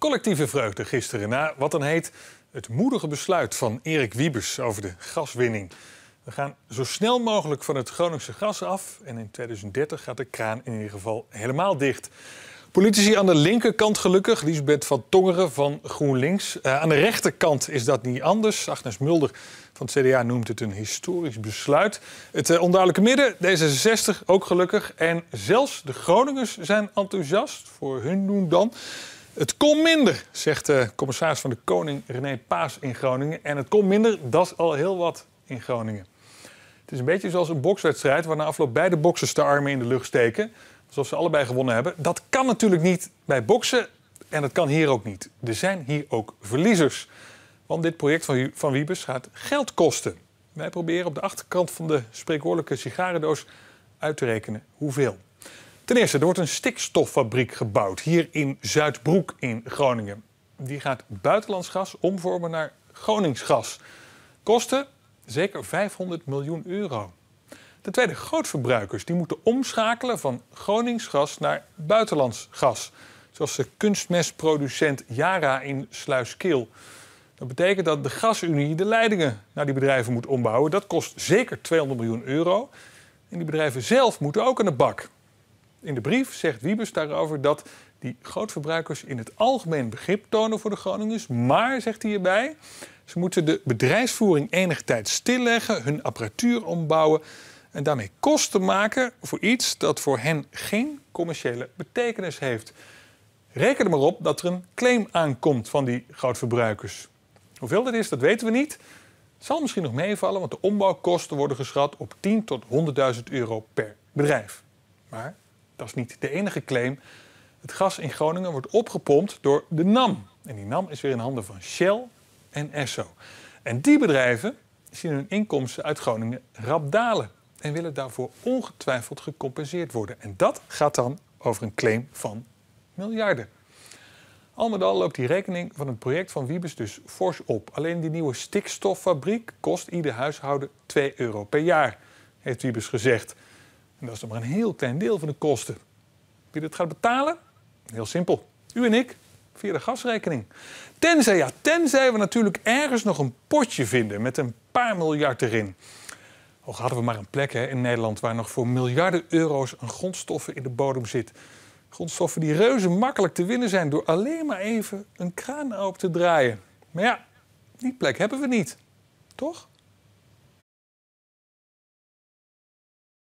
Collectieve vreugde gisteren na wat dan heet het moedige besluit van Erik Wiebers over de gaswinning. We gaan zo snel mogelijk van het Groningse gas af en in 2030 gaat de kraan in ieder geval helemaal dicht. Politici aan de linkerkant gelukkig, Lisbeth van Tongeren van GroenLinks. Eh, aan de rechterkant is dat niet anders. Agnes Mulder van het CDA noemt het een historisch besluit. Het uh, onduidelijke midden, D66 ook gelukkig. En zelfs de Groningers zijn enthousiast, voor hun doen dan. Het kon minder, zegt de commissaris van de Koning René Paas in Groningen. En het kon minder, dat is al heel wat in Groningen. Het is een beetje zoals een bokswedstrijd waar na afloop beide boksers de armen in de lucht steken. Alsof ze allebei gewonnen hebben. Dat kan natuurlijk niet bij boksen en dat kan hier ook niet. Er zijn hier ook verliezers. Want dit project van, van Wiebes gaat geld kosten. Wij proberen op de achterkant van de spreekwoordelijke sigarendoos uit te rekenen hoeveel. Ten eerste, er wordt een stikstoffabriek gebouwd hier in Zuidbroek in Groningen. Die gaat buitenlands gas omvormen naar Groningsgas. Kosten zeker 500 miljoen euro. Ten tweede, grootverbruikers die moeten omschakelen van Groningsgas naar buitenlands gas. Zoals de kunstmestproducent Yara in Sluiskeel. Dat betekent dat de gasunie de leidingen naar die bedrijven moet ombouwen. Dat kost zeker 200 miljoen euro. En die bedrijven zelf moeten ook aan de bak. In de brief zegt Wiebes daarover dat die grootverbruikers in het algemeen begrip tonen voor de Groningers. Maar, zegt hij hierbij, ze moeten de bedrijfsvoering enige tijd stilleggen, hun apparatuur ombouwen en daarmee kosten maken voor iets dat voor hen geen commerciële betekenis heeft. Reken er maar op dat er een claim aankomt van die grootverbruikers. Hoeveel dat is, dat weten we niet. Het zal misschien nog meevallen, want de ombouwkosten worden geschat op 10 tot 100.000 euro per bedrijf. Maar dat is niet de enige claim. Het gas in Groningen wordt opgepompt door de NAM. En die NAM is weer in handen van Shell en Esso. En die bedrijven zien hun inkomsten uit Groningen rap dalen. En willen daarvoor ongetwijfeld gecompenseerd worden. En dat gaat dan over een claim van miljarden. Al met al loopt die rekening van het project van Wiebes dus fors op. Alleen die nieuwe stikstoffabriek kost ieder huishouden 2 euro per jaar, heeft Wiebes gezegd. En dat is dan maar een heel klein deel van de kosten. Wie dat gaat betalen? Heel simpel. U en ik via de gasrekening. Tenzij, ja, tenzij we natuurlijk ergens nog een potje vinden met een paar miljard erin. Ook hadden we maar een plek hè, in Nederland waar nog voor miljarden euro's een grondstoffen in de bodem zit. Grondstoffen die reuze makkelijk te winnen zijn door alleen maar even een kraan open te draaien. Maar ja, die plek hebben we niet. Toch?